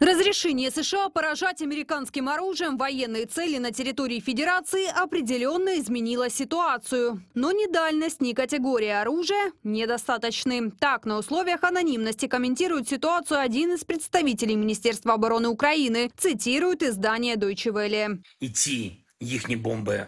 Разрешение США поражать американским оружием военные цели на территории Федерации определенно изменило ситуацию. Но ни дальность, ни категория оружия недостаточны. Так, на условиях анонимности комментирует ситуацию один из представителей Министерства обороны Украины. Цитирует издание Deutsche Welle. Идти их бомбы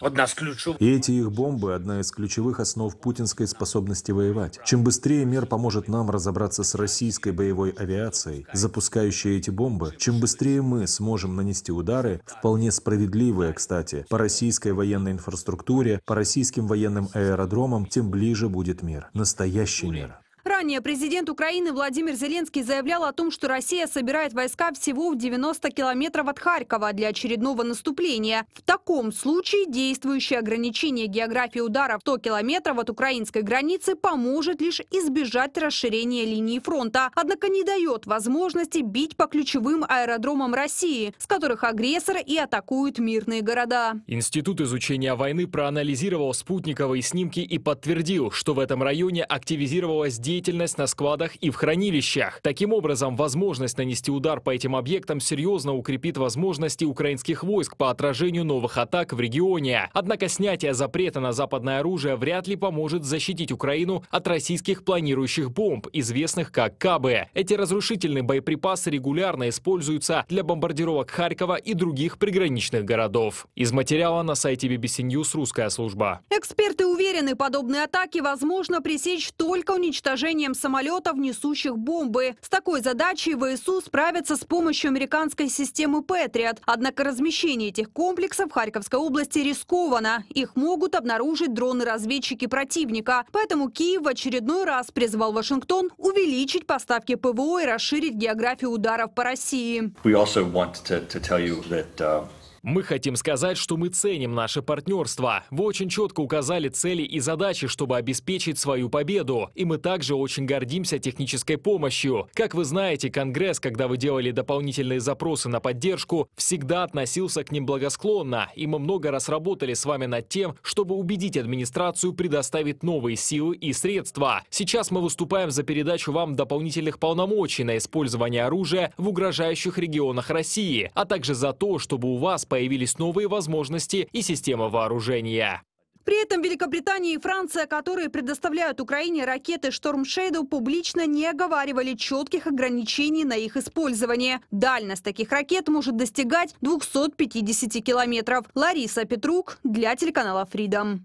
Одна из ключевых. И эти их бомбы – одна из ключевых основ путинской способности воевать. Чем быстрее мир поможет нам разобраться с российской боевой авиацией, запускающей эти бомбы, чем быстрее мы сможем нанести удары, вполне справедливые, кстати, по российской военной инфраструктуре, по российским военным аэродромам, тем ближе будет мир. Настоящий мир. Ранее президент Украины Владимир Зеленский заявлял о том, что Россия собирает войска всего в 90 километров от Харькова для очередного наступления. В таком случае действующее ограничение географии удара в 100 километров от украинской границы поможет лишь избежать расширения линии фронта, однако не дает возможности бить по ключевым аэродромам России, с которых агрессор и атакуют мирные города. Институт изучения войны проанализировал спутниковые снимки и подтвердил, что в этом районе активизировалась деятельность деятельность на складах и в хранилищах. Таким образом, возможность нанести удар по этим объектам серьезно укрепит возможности украинских войск по отражению новых атак в регионе. Однако снятие запрета на западное оружие вряд ли поможет защитить Украину от российских планирующих бомб, известных как КБ. Эти разрушительные боеприпасы регулярно используются для бомбардировок Харькова и других приграничных городов. Из материала на сайте BBC News русская служба. Эксперты уверены, подобные атаки возможно пресечь только уничтожение уничтожением самолетов, несущих бомбы. С такой задачей ВСУ справятся с помощью американской системы «Патриот». Однако размещение этих комплексов в Харьковской области рискованно. Их могут обнаружить дроны-разведчики противника. Поэтому Киев в очередной раз призвал Вашингтон увеличить поставки ПВО и расширить географию ударов по России. We also want to, to tell you that, uh... Мы хотим сказать, что мы ценим наше партнерство. Вы очень четко указали цели и задачи, чтобы обеспечить свою победу. И мы также очень гордимся технической помощью. Как вы знаете, Конгресс, когда вы делали дополнительные запросы на поддержку, всегда относился к ним благосклонно. И мы много раз работали с вами над тем, чтобы убедить администрацию предоставить новые силы и средства. Сейчас мы выступаем за передачу вам дополнительных полномочий на использование оружия в угрожающих регионах России, а также за то, чтобы у вас появилось появились новые возможности и система вооружения. При этом Великобритания и Франция, которые предоставляют Украине ракеты «Шторм Шейду», публично не оговаривали четких ограничений на их использование. Дальность таких ракет может достигать 250 километров. Лариса Петрук для телеканала Freedom.